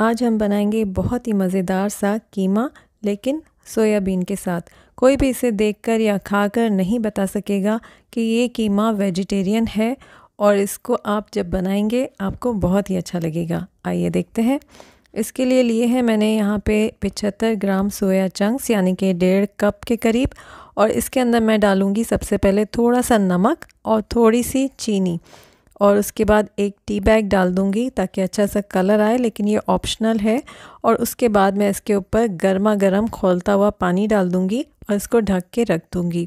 आज हम बनाएंगे बहुत ही मज़ेदार सा कीमा लेकिन सोयाबीन के साथ कोई भी इसे देखकर या खाकर नहीं बता सकेगा कि ये कीमा वेजिटेरियन है और इसको आप जब बनाएंगे आपको बहुत ही अच्छा लगेगा आइए देखते हैं इसके लिए लिए हैं मैंने यहाँ पे पिछहत्तर ग्राम सोया चंक्स यानी कि डेढ़ कप के करीब और इसके अंदर मैं डालूँगी सबसे पहले थोड़ा सा नमक और थोड़ी सी चीनी और उसके बाद एक टी बैग डाल दूँगी ताकि अच्छा सा कलर आए लेकिन ये ऑप्शनल है और उसके बाद मैं इसके ऊपर गर्मा गर्म खोलता हुआ पानी डाल दूँगी और इसको ढक के रख दूँगी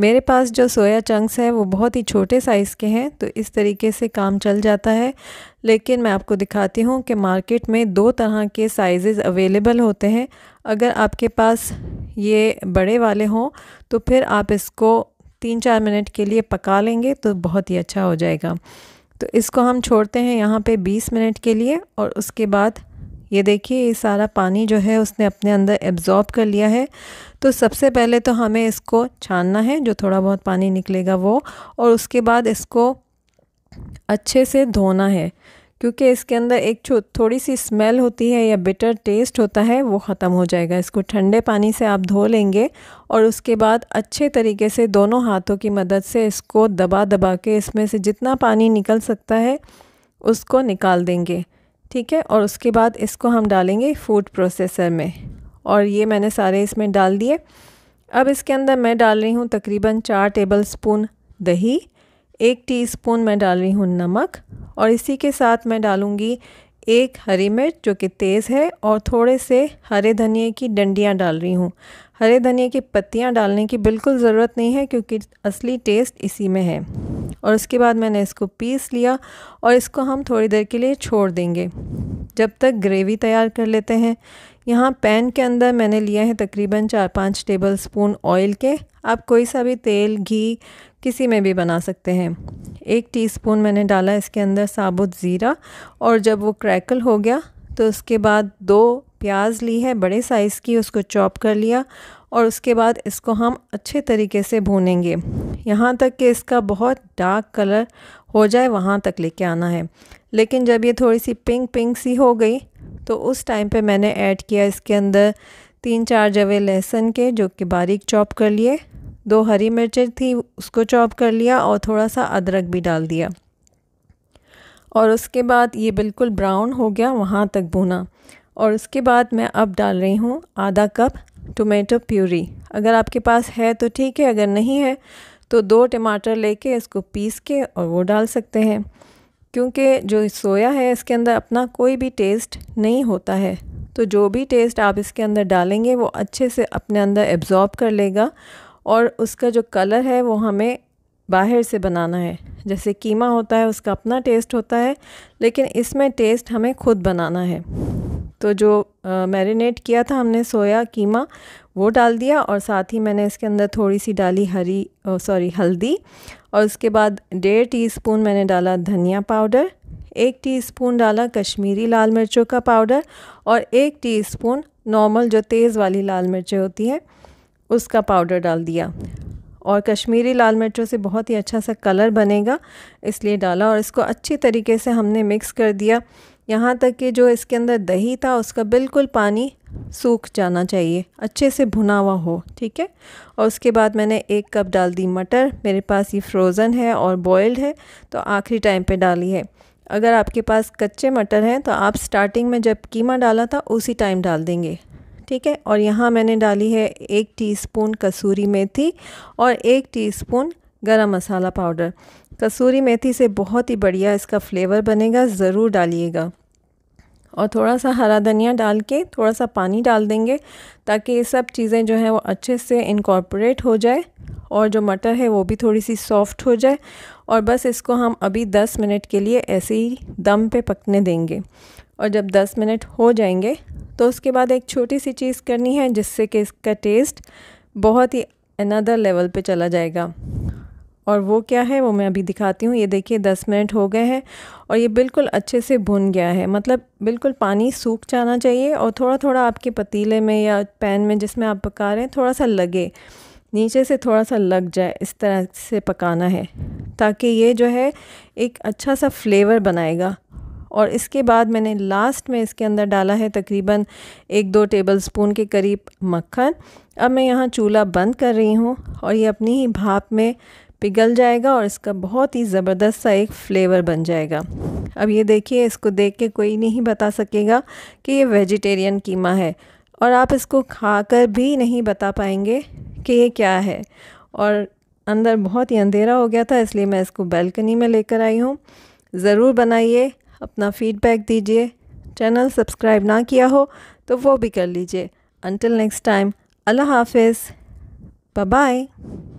मेरे पास जो सोया चंक्स है वो बहुत ही छोटे साइज़ के हैं तो इस तरीके से काम चल जाता है लेकिन मैं आपको दिखाती हूँ कि मार्केट में दो तरह के साइज़ अवेलेबल होते हैं अगर आपके पास ये बड़े वाले हों तो फिर आप इसको तीन चार मिनट के लिए पका लेंगे तो बहुत ही अच्छा हो जाएगा तो इसको हम छोड़ते हैं यहाँ पे 20 मिनट के लिए और उसके बाद ये देखिए ये सारा पानी जो है उसने अपने अंदर एब्ज़ॉर्ब कर लिया है तो सबसे पहले तो हमें इसको छानना है जो थोड़ा बहुत पानी निकलेगा वो और उसके बाद इसको अच्छे से धोना है क्योंकि इसके अंदर एक थोड़ी सी स्मेल होती है या बिटर टेस्ट होता है वो ख़त्म हो जाएगा इसको ठंडे पानी से आप धो लेंगे और उसके बाद अच्छे तरीके से दोनों हाथों की मदद से इसको दबा दबा के इसमें से जितना पानी निकल सकता है उसको निकाल देंगे ठीक है और उसके बाद इसको हम डालेंगे फूड प्रोसेसर में और ये मैंने सारे इसमें डाल दिए अब इसके अंदर मैं डाल रही हूँ तकरीबन चार टेबल स्पून दही एक टीस्पून मैं डाल रही हूँ नमक और इसी के साथ मैं डालूँगी एक हरी मिर्च जो कि तेज़ है और थोड़े से हरे धनिए की डंडियाँ डाल रही हूँ हरे धनिए की पत्तियाँ डालने की बिल्कुल ज़रूरत नहीं है क्योंकि असली टेस्ट इसी में है और उसके बाद मैंने इसको पीस लिया और इसको हम थोड़ी देर के लिए छोड़ देंगे जब तक ग्रेवी तैयार कर लेते हैं यहाँ पैन के अंदर मैंने लिया है तकरीबन चार पाँच टेबल स्पून ऑयल के आप कोई सा भी तेल घी किसी में भी बना सकते हैं एक टीस्पून मैंने डाला इसके अंदर साबुत ज़ीरा और जब वो क्रैकल हो गया तो उसके बाद दो प्याज ली है बड़े साइज़ की उसको चॉप कर लिया और उसके बाद इसको हम अच्छे तरीके से भूनेंगे यहाँ तक कि इसका बहुत डार्क कलर हो जाए वहाँ तक लेके आना है लेकिन जब ये थोड़ी सी पिंक पिंक सी हो गई तो उस टाइम पे मैंने ऐड किया इसके अंदर तीन चार जवे लहसुन के जो कि बारीक चॉप कर लिए दो हरी मिर्चें थी उसको चॉप कर लिया और थोड़ा सा अदरक भी डाल दिया और उसके बाद ये बिल्कुल ब्राउन हो गया वहाँ तक भुना और उसके बाद मैं अब डाल रही हूँ आधा कप टोमेटो प्यूरी अगर आपके पास है तो ठीक है अगर नहीं है तो दो टमाटर लेके इसको पीस के और वो डाल सकते हैं क्योंकि जो सोया है इसके अंदर अपना कोई भी टेस्ट नहीं होता है तो जो भी टेस्ट आप इसके अंदर डालेंगे वो अच्छे से अपने अंदर एब्ज़ॉर्ब कर लेगा और उसका जो कलर है वो हमें बाहर से बनाना है जैसे कीमा होता है उसका अपना टेस्ट होता है लेकिन इसमें टेस्ट हमें खुद बनाना है तो जो मैरिनेट किया था हमने सोया कीमा वो डाल दिया और साथ ही मैंने इसके अंदर थोड़ी सी डाली हरी सॉरी हल्दी और उसके बाद डेढ़ टीस्पून मैंने डाला धनिया पाउडर एक टीस्पून डाला कश्मीरी लाल मिर्चों का पाउडर और एक टीस्पून नॉर्मल जो तेज़ वाली लाल मिर्चें होती हैं उसका पाउडर डाल दिया और कश्मीरी लाल मिर्चों से बहुत ही अच्छा सा कलर बनेगा इसलिए डाला और इसको अच्छी तरीके से हमने मिक्स कर दिया यहाँ तक कि जो इसके अंदर दही था उसका बिल्कुल पानी सूख जाना चाहिए अच्छे से भुना हुआ हो ठीक है और उसके बाद मैंने एक कप डाल दी मटर मेरे पास ये फ्रोज़न है और बॉयल्ड है तो आखिरी टाइम पे डाली है अगर आपके पास कच्चे मटर हैं तो आप स्टार्टिंग में जब कीमा डाला था उसी टाइम डाल देंगे ठीक है और यहाँ मैंने डाली है एक टीस्पून कसूरी मेथी और एक टीस्पून गरम मसाला पाउडर कसूरी मेथी से बहुत ही बढ़िया इसका फ्लेवर बनेगा ज़रूर डालिएगा और थोड़ा सा हरा धनिया डाल के थोड़ा सा पानी डाल देंगे ताकि ये सब चीज़ें जो हैं वो अच्छे से इनकॉर्पोरेट हो जाए और जो मटर है वो भी थोड़ी सी सॉफ्ट हो जाए और बस इसको हम अभी 10 मिनट के लिए ऐसे ही दम पे पकने देंगे और जब 10 मिनट हो जाएंगे तो उसके बाद एक छोटी सी चीज़ करनी है जिससे कि इसका टेस्ट बहुत ही अनदर लेवल पे चला जाएगा और वो क्या है वो मैं अभी दिखाती हूँ ये देखिए दस मिनट हो गए हैं और ये बिल्कुल अच्छे से भुन गया है मतलब बिल्कुल पानी सूख जाना चाहिए और थोड़ा थोड़ा आपके पतीले में या पैन में जिसमें आप पका रहे हैं थोड़ा सा लगे नीचे से थोड़ा सा लग जाए इस तरह से पकाना है ताकि ये जो है एक अच्छा सा फ्लेवर बनाएगा और इसके बाद मैंने लास्ट में इसके अंदर डाला है तकरीबन एक दो टेबल स्पून के करीब मक्खन अब मैं यहाँ चूल्हा बंद कर रही हूँ और ये अपनी ही भाप में पिघल जाएगा और इसका बहुत ही ज़बरदस्त सा एक फ्लेवर बन जाएगा अब ये देखिए इसको देख के कोई नहीं बता सकेगा कि ये वेजिटेरियन कीमा है और आप इसको खाकर भी नहीं बता पाएंगे कि ये क्या है और अंदर बहुत ही अंधेरा हो गया था इसलिए मैं इसको बैल्कनी में लेकर आई हूँ ज़रूर बनाइए अपना फ़ीडबैक दीजिए चैनल सब्सक्राइब ना किया हो तो वो भी कर लीजिए अंटिल नेक्स्ट टाइम अल्लाह हाफिज़ बाय